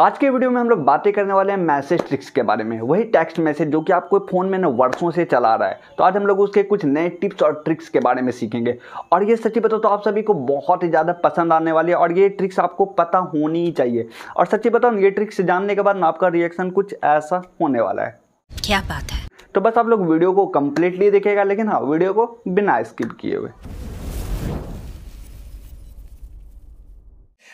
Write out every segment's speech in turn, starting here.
आज के वीडियो में हम लोग बातें करने वाले हैं मैसेज ट्रिक्स के बारे में वही टेक्स्ट मैसेज जो कि आपको फ़ोन में ना वर्षों से चला रहा है तो आज हम लोग उसके कुछ नए टिप्स और ट्रिक्स के बारे में सीखेंगे और ये सच्ची बताओ तो आप सभी को बहुत ही ज़्यादा पसंद आने वाली है और ये ट्रिक्स आपको पता होनी ही चाहिए और सच्ची बताओ ये ट्रिक्स जानने के बाद आपका रिएक्शन कुछ ऐसा होने वाला है क्या बात है तो बस आप लोग वीडियो को कम्प्लीटली देखेगा लेकिन हाँ वीडियो को बिना स्किप किए हुए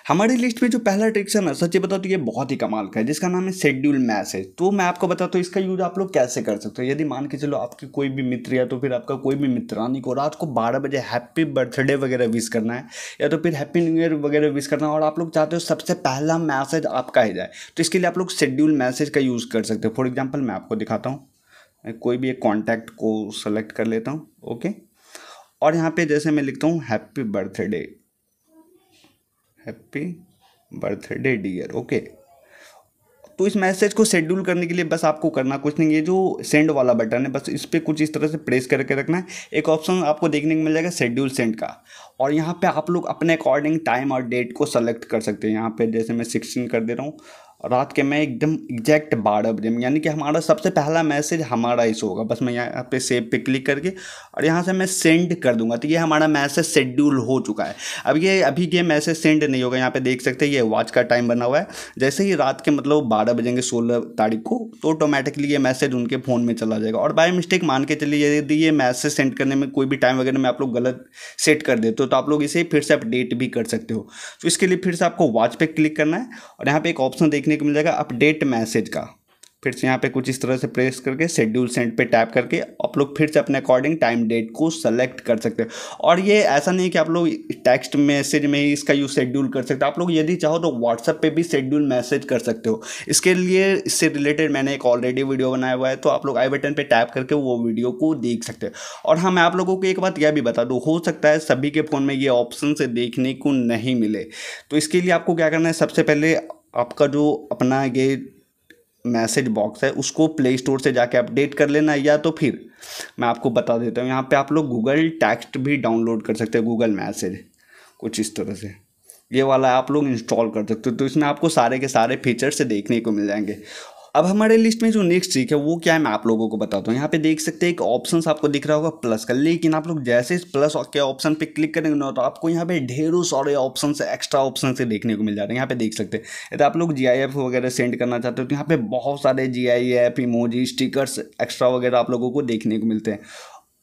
हमारी लिस्ट में जो पहला ट्रिक्स है ना सच्ची बताओ तो ये बहुत ही कमाल का है जिसका नाम है शेड्यूल मैसेज तो मैं आपको बताता तो हूँ इसका यूज आप लोग कैसे कर सकते हो यदि मान के चलो आपकी कोई भी मित्र या तो फिर आपका कोई भी मित्रानी को रात को बारह बजे हैप्पी बर्थडे वगैरह विश करना है या तो फिर हैप्पी न्यू ईयर वगैरह विश करना है और आप लोग चाहते हो सबसे पहला मैसेज आपका ही जाए तो इसके लिए आप लोग शेड्यूल मैसेज का यूज़ कर सकते हो फॉर एग्जाम्पल मैं आपको दिखाता हूँ मैं कोई भी एक कॉन्टैक्ट को सेलेक्ट कर लेता हूँ ओके और यहाँ पे जैसे मैं लिखता हूँ happy birthday happy birthday dear okay तो इस मैसेज को शेड्यूल करने के लिए बस आपको करना कुछ नहीं है जो सेंड वाला बटन है बस इस पर कुछ इस तरह से प्रेस करके रखना है एक ऑप्शन आपको देखने को मिल जाएगा शेड्यूल सेंड का और यहाँ पे आप लोग अपने अकॉर्डिंग टाइम और डेट को सेलेक्ट कर सकते हैं यहाँ पे जैसे मैं सिक्सटीन कर दे रहा हूँ रात के मैं एकदम एग्जैक्ट बारह बजे में यानी कि हमारा सबसे पहला मैसेज हमारा इस होगा बस मैं यहाँ पे सेव पे क्लिक करके और यहाँ से मैं सेंड कर दूंगा तो ये हमारा मैसेज शेड्यूल हो चुका है अब ये अभी ये मैसेज सेंड नहीं होगा यहाँ पे देख सकते हैं ये वॉच का टाइम बना हुआ है जैसे ही रात के मतलब बारह बजेंगे सोलह तारीख को तो ऑटोमेटिकली ये मैसेज उनके फ़ोन में चला जाएगा और बाई मिस्टेक मान के चलिए यदि ये मैसेज सेंड करने में कोई भी टाइम वगैरह में आप लोग गलत सेट कर देते हो तो आप लोग इसे फिर से अपडेट भी कर सकते हो तो इसके लिए फिर से आपको वॉच पर क्लिक करना है और यहाँ पर एक ऑप्शन देखने देखने को मिल जाएगा अपडेट मैसेज का फिर से यहाँ पे कुछ इस तरह से प्रेस करके शेड्यूल सेंड पे टैप करके आप लोग फिर से अपने अकॉर्डिंग टाइम डेट को सेलेक्ट कर सकते हैं और ये ऐसा नहीं कि आप लोग टेक्स्ट मैसेज में ही इसका यूज़ शेड्यूल कर सकते हो आप लोग यदि चाहो तो व्हाट्सअप पे भी शेड्यूल मैसेज कर सकते हो इसके लिए इससे रिलेटेड मैंने एक ऑलरेडी वीडियो बनाया हुआ है तो आप लोग आई बटन पर टैप करके वो वीडियो को देख सकते हो और हाँ मैं आप लोगों को एक बात यह भी बता दूँ हो सकता है सभी के फ़ोन में ये ऑप्शन से देखने को नहीं मिले तो इसके लिए आपको क्या करना है सबसे पहले आपका जो अपना ये मैसेज बॉक्स है उसको प्ले स्टोर से जाके अपडेट कर लेना या तो फिर मैं आपको बता देता हूँ यहाँ पे आप लोग गूगल टेक्स्ट भी डाउनलोड कर सकते हैं गूगल मैसेज कुछ इस तरह से ये वाला आप लोग इंस्टॉल कर सकते हो तो इसमें आपको सारे के सारे फीचर्स देखने को मिल जाएंगे अब हमारे लिस्ट में जो नेक्स्ट ट्रिक है वो क्या है मैं आप लोगों को बताता हूँ यहाँ पे देख सकते हैं एक ऑप्शन आपको दिख रहा होगा प्लस का लेकिन आप लोग जैसे इस प्लस के ऑप्शन पे क्लिक करेंगे ना तो आपको यहाँ पे ढेरों सारे ऑप्शन एक्स्ट्रा ऑप्शन से देखने को मिल जाते हैं यहाँ पे देख सकते हैं यदि तो आप लोग जी वगैरह सेंड करना चाहते हो तो यहाँ पे बहुत सारे G I emoji stickers extra वगैरह आप लोगों को देखने को मिलते हैं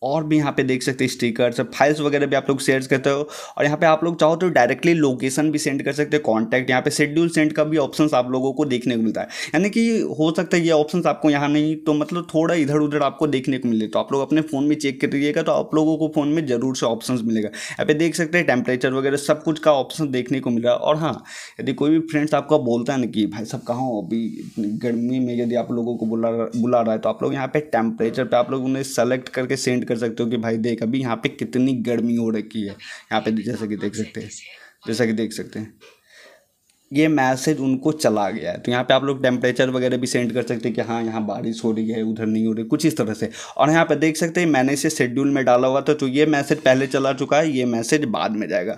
और भी यहाँ पे देख सकते हैं स्टिकर्स फाइल्स वगैरह भी आप लोग शेयर करते हो और यहाँ पे आप लोग चाहो तो डायरेक्टली लोकेशन भी सेंड कर सकते हो कॉन्टैक्ट यहाँ पे शेड्यूल सेंड का भी ऑप्शन आप लोगों को देखने को मिलता है यानी कि हो सकता है ये ऑप्शन आपको यहाँ नहीं तो मतलब थोड़ा इधर उधर आपको देखने को मिले तो आप लोग अपने फ़ोन में चेक करिएगा तो आप लोगों को फ़ोन में ज़रूर से ऑप्शन मिलेगा यहाँ पे देख सकते हैं टेम्परेचर वगैरह सब कुछ का ऑप्शन देखने को मिल रहा है और हाँ यदि कोई भी फ्रेंड्स आपका बोलता है ना कि भाई सब कहाँ अभी गर्मी में यदि आप लोगों को बुला बुला रहा है तो आप लोग यहाँ पे टेम्परेचर पर आप लोग उन्हें सेलेक्ट करके सेंड कर सकते हो कि भाई देख अभी यहाँ पे कितनी गर्मी हो रखी है यहाँ पे जैसा कि देख सकते हैं जैसा कि देख सकते हैं ये मैसेज उनको चला गया है तो यहाँ पे आप लोग टेम्परेचर वगैरह भी सेंड कर सकते हैं कि हाँ यहाँ बारिश हो रही है उधर नहीं हो रही कुछ इस तरह से और यहाँ पे देख सकते हैं मैंने इसे शेड्यूल में डाला हुआ था तो ये मैसेज पहले चला चुका है ये मैसेज बाद में जाएगा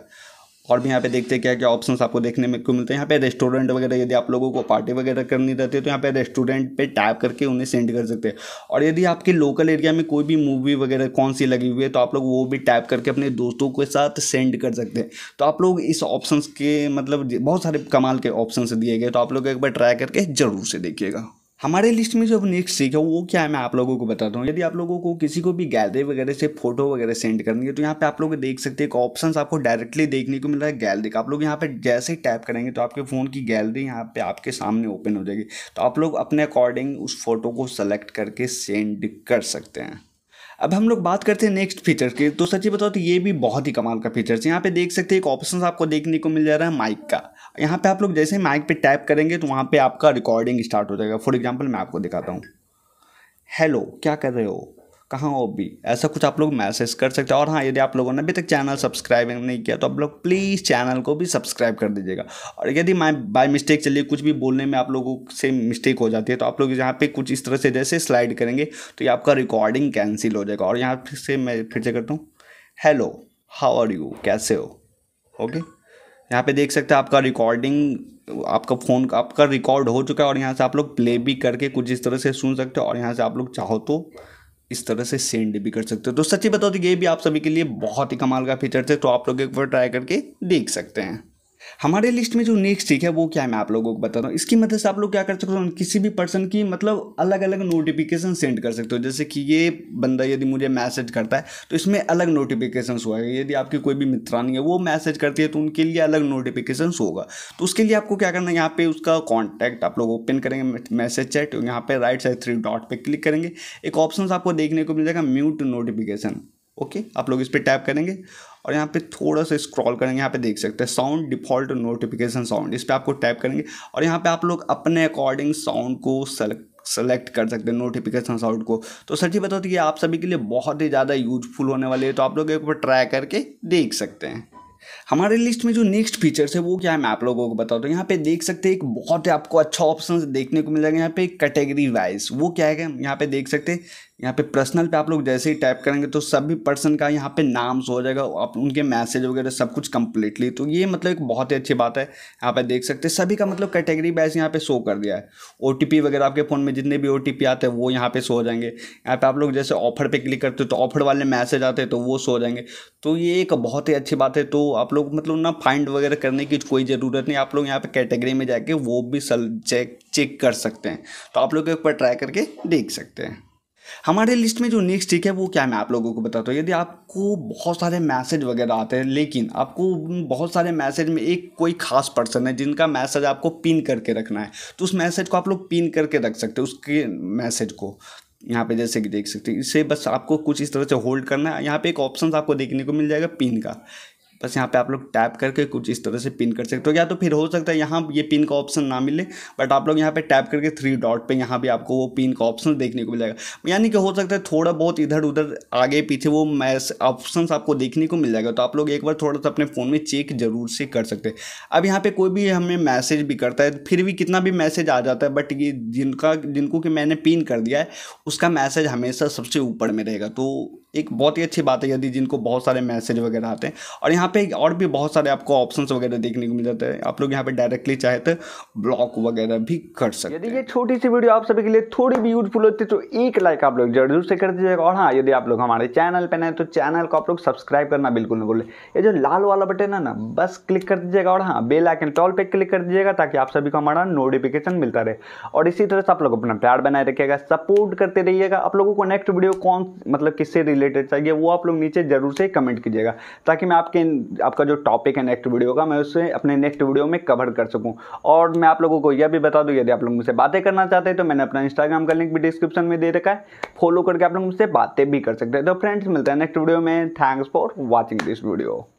और भी यहाँ पे देखते हैं क्या क्या ऑप्शन आपको देखने में को मिलते हैं यहाँ पे रेस्टोरेंट वगैरह यदि आप लोगों को पार्टी वगैरह करनी रहती है तो यहाँ पे रेस्टोरेंट पे टैप करके उन्हें सेंड कर सकते हैं और यदि आपके लोकल एरिया में कोई भी मूवी वगैरह कौन सी लगी हुई है तो आप लोग वो भी टैप करके अपने दोस्तों के साथ सेंड कर सकते हैं तो आप लोग इस ऑप्शन के मतलब बहुत सारे कमाल के ऑप्शन दिए गए तो आप लोग एक बार ट्राई करके ज़रूर से देखिएगा हमारे लिस्ट में जो अब सीख है वो क्या है मैं आप लोगों को बताता हूँ यदि आप लोगों को किसी को भी गैलरी वगैरह से फोटो वगैरह सेंड करनी है तो यहाँ पे आप लोग देख सकते हैं एक ऑप्शन आपको डायरेक्टली देखने को मिल रहा है गैलरी का आप लोग यहाँ पे जैसे ही टैप करेंगे तो आपके फ़ोन की गैलरी यहाँ पे आपके सामने ओपन हो जाएगी तो आप लोग अपने अकॉर्डिंग उस फोटो को सेलेक्ट करके सेंड कर सकते हैं अब हम लोग बात करते हैं नेक्स्ट फीचर की तो सच्ची बताओ तो ये भी बहुत ही कमाल का फीचर्स यहाँ पे देख सकते हैं एक ऑप्शन आपको देखने को मिल जा रहा है माइक का यहाँ पे आप लोग जैसे माइक पे टैप करेंगे तो वहाँ पे आपका रिकॉर्डिंग स्टार्ट हो जाएगा फॉर एग्जाम्पल मैं आपको दिखाता हूँ हेलो क्या कर रहे हो कहाँ हो भी ऐसा कुछ आप लोग मैसेज कर सकते हैं और हाँ यदि आप लोगों ने अभी तक चैनल सब्सक्राइब नहीं किया तो आप लोग प्लीज़ चैनल को भी सब्सक्राइब कर दीजिएगा और यदि माई बाय मिस्टेक चलिए कुछ भी बोलने में आप लोगों से मिस्टेक हो जाती है तो आप लोग यहाँ पे कुछ इस तरह से जैसे स्लाइड करेंगे तो ये आपका रिकॉर्डिंग कैंसिल हो जाएगा और यहाँ फिर से मैं फिर से करता हूँ हेलो हाउ आर यू कैसे हो ओके यहाँ पे देख सकते हैं आपका रिकॉर्डिंग आपका फ़ोन आपका रिकॉर्ड हो चुका है और यहाँ से आप लोग प्ले भी करके कुछ इस तरह से सुन सकते हो और यहाँ से आप लोग चाहो तो इस तरह से सेंड भी कर सकते हो तो सच्ची बताओ तो ये भी आप सभी के लिए बहुत ही कमाल का फीचर थे तो आप लोग एक बार ट्राई करके देख सकते हैं हमारे लिस्ट में जो नेक्स्ट ठीक है वो क्या है मैं आप लोगों को बता रहा हूँ इसकी मदद से आप लोग क्या कर सकते हो किसी भी पर्सन की मतलब अलग अलग नोटिफिकेशन सेंड कर सकते हो जैसे कि ये बंदा यदि मुझे मैसेज करता है तो इसमें अलग नोटिफिकेशन होगा यदि आपकी कोई भी मित्रानी है वो मैसेज करती है तो उनके लिए अलग नोटिफिकेशन होगा तो उसके लिए आपको क्या करना है यहाँ पे उसका कॉन्टैक्ट आप लोग ओपन करेंगे मैसेज चैट यहाँ पे राइट साइड थ्री डॉट पर क्लिक करेंगे एक ऑप्शन आपको देखने को मिलेगा म्यूट नोटिफिकेशन ओके आप लोग इस पर टैप करेंगे और यहाँ पे थोड़ा सा स्क्रॉल करेंगे यहाँ पे देख सकते हैं साउंड डिफॉल्ट नोटिफिकेशन साउंड इस पर आपको टैप करेंगे और यहाँ पे आप लोग अपने अकॉर्डिंग साउंड को सेलेक्ट सेलेक्ट कर सकते हैं नोटिफिकेशन साउंड को तो सर जी बताओ तो ये आप सभी के लिए बहुत ही ज़्यादा यूजफुल होने वाली है तो आप लोग एक बार ट्राई करके देख सकते हैं हमारे लिस्ट में जो नेक्स्ट फीचर्स है वो क्या है मैं आप लोगों को बताता तो हूँ यहाँ पे देख सकते हैं एक बहुत ही आपको अच्छा ऑप्शन देखने को मिल जाएगा यहाँ पे कैटेगरी वाइज वो क्या है यहाँ पे देख सकते हैं यहाँ पे पर्सनल पे आप लोग जैसे ही टाइप करेंगे तो सभी पर्सन का यहाँ पे नाम हो जाएगा आप उनके मैसेज वगैरह सब कुछ कंप्लीटली तो ये मतलब एक बहुत ही अच्छी बात है यहाँ पे देख सकते हैं सभी का मतलब कैटेगरी वाइज यहाँ पे शो कर दिया है ओ वगैरह आपके फ़ोन में जितने भी ओ आते हैं वो यहाँ पे शो हो जाएंगे यहाँ पे आप लोग जैसे ऑफर पर क्लिक करते हो तो ऑफर वाले मैसेज आते हैं तो वो शो हो जाएंगे तो ये एक बहुत ही अच्छी बात है तो आप लोग मतलब ना फाइंड वगैरह करने की कोई ज़रूरत नहीं आप लोग यहाँ पर कैटेगरी में जाके वो भी सल चेक चेक कर सकते हैं तो आप लोग एक बार ट्राई करके देख सकते हैं हमारे लिस्ट में जो नेक्स्ट ट्रिक है वो क्या मैं आप लोगों को बताता हूँ यदि आपको बहुत सारे मैसेज वगैरह आते हैं लेकिन आपको बहुत सारे मैसेज में एक कोई खास पर्सन है जिनका मैसेज आपको पिन करके रखना है तो उस मैसेज को आप लोग पिन करके रख सकते हो उसके मैसेज को यहाँ पे जैसे कि देख सकते हैं इससे बस आपको कुछ इस तरह से होल्ड करना है यहाँ पे एक ऑप्शन आपको देखने को मिल जाएगा पिन का बस यहाँ पे आप लोग टैप करके कुछ इस तरह से पिन कर सकते हो या तो फिर हो सकता है यहाँ ये पिन का ऑप्शन ना मिले बट आप लोग यहाँ पे टैप करके थ्री डॉट पे यहाँ भी आपको वो पिन का ऑप्शन देखने को मिलेगा यानी कि हो सकता है थोड़ा बहुत इधर उधर आगे पीछे वो मैस ऑप्शन आपको देखने को मिल जाएगा तो आप लोग एक बार थोड़ा सा अपने फ़ोन में चेक जरूर से कर सकते हैं अब यहाँ पर कोई भी हमें मैसेज भी करता है फिर भी कितना भी मैसेज आ जाता है बट ये जिनका जिनको कि मैंने पिन कर दिया है उसका मैसेज हमेशा सबसे ऊपर में रहेगा तो एक बहुत ही अच्छी बात है यदि जिनको बहुत सारे मैसेज वगैरह आते हैं और यहाँ पे और भी बहुत सारे आपको ऑप्शन वगैरह देखने को मिल जाते हैं आप लोग यहाँ पे डायरेक्टली चाहे तो ब्लॉक वगैरह भी कर सकते हैं यदि ये छोटी सी वीडियो आप सभी के लिए थोड़ी भी यूजफुल होती है तो एक लाइक आप लोग जरूर से कर दीजिएगा और हाँ यदि आप लोग हमारे चैनल पर नए तो चैनल को आप लोग सब्सक्राइब करना बिल्कुल नहीं बोले ये जो लाल वाला बटन है ना बस क्लिक कर दीजिएगा और हाँ बेल आइकन टॉल पर क्लिक कर दीजिएगा ताकि आप सभी को हमारा नोटिफिकेशन मिलता रहे और इसी तरह से आप लोग अपना प्यार बनाए रखिएगा सपोर्ट करते रहिएगा आप लोगों को नेक्स्ट वीडियो कौन मतलब किससे रिलेटेड चाहिए वो आप लोग नीचे जरूर से कमेंट कीजिएगा ताकि मैं आपके आपका जो टॉपिक है नेक्स्ट वीडियो का मैं उसे अपने नेक्स्ट वीडियो में कवर कर सकूं और मैं आप लोगों को यह भी बता दूं यदि आप लोग मुझसे बातें करना चाहते हैं तो मैंने अपना इंस्टाग्राम का लिंक भी डिस्क्रिप्शन में दे रखा है फॉलो करके आप लोग मुझसे बातें भी कर सकते हैं तो फ्रेंड्स मिलते हैं नेक्स्ट वीडियो में thanks for watching this video